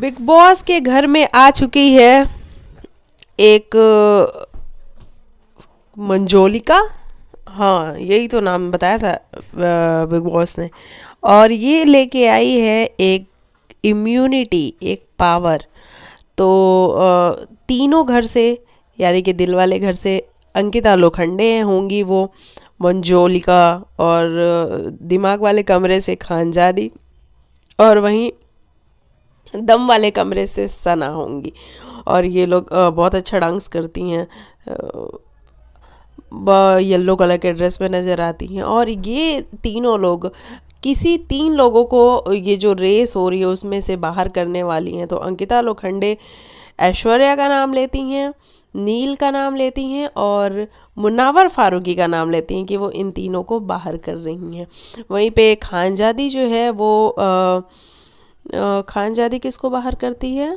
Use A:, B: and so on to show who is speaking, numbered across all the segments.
A: big boss के घर में आ चुकी है एक मंजोलिका हाँ यही तो नाम बताया था बिग बॉस ने और ये लेके आई है एक इम्यूनिटी एक पावर तो तीनों घर से यानी कि दिल वाले घर से अंकिता लोखंडे होंगी वो मंजोलिका और दिमाग वाले कमरे से खानजादी और वहीं दम वाले कमरे से सना होंगी और ये लोग बहुत अच्छा डांस करती हैं येलो कलर के ड्रेस में नज़र आती हैं और ये तीनों लोग किसी तीन लोगों को ये जो रेस हो रही है उसमें से बाहर करने वाली हैं तो अंकिता लोखंडे ऐश्वर्या का नाम लेती हैं नील का नाम लेती हैं और मुनावर फारूकी का नाम लेती हैं कि वो इन तीनों को बाहर कर रही हैं वहीं पे खानजादी जो है वो आ, खानजादी किसको बाहर करती है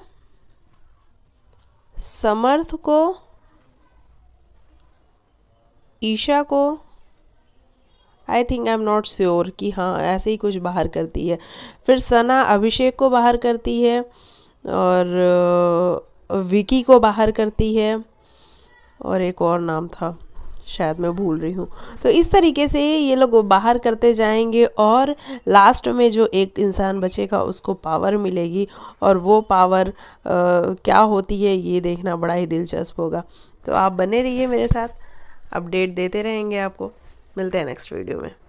A: समर्थ को ईशा को I think I am not sure कि हाँ ऐसे ही कुछ बाहर करती है फिर सना अभिषेक को बाहर करती है और विकी को बाहर करती है और एक और नाम था शायद मैं भूल रही हूँ तो इस तरीके से ये लोग बाहर करते जाएंगे और लास्ट में जो एक इंसान बचेगा उसको पावर मिलेगी और वो पावर आ, क्या होती है ये देखना बड़ा ही दिलचस्प होगा तो आप बने रहिए मेरे साथ अपडेट देते रहेंगे आपको मिलते हैं नेक्स्ट वीडियो में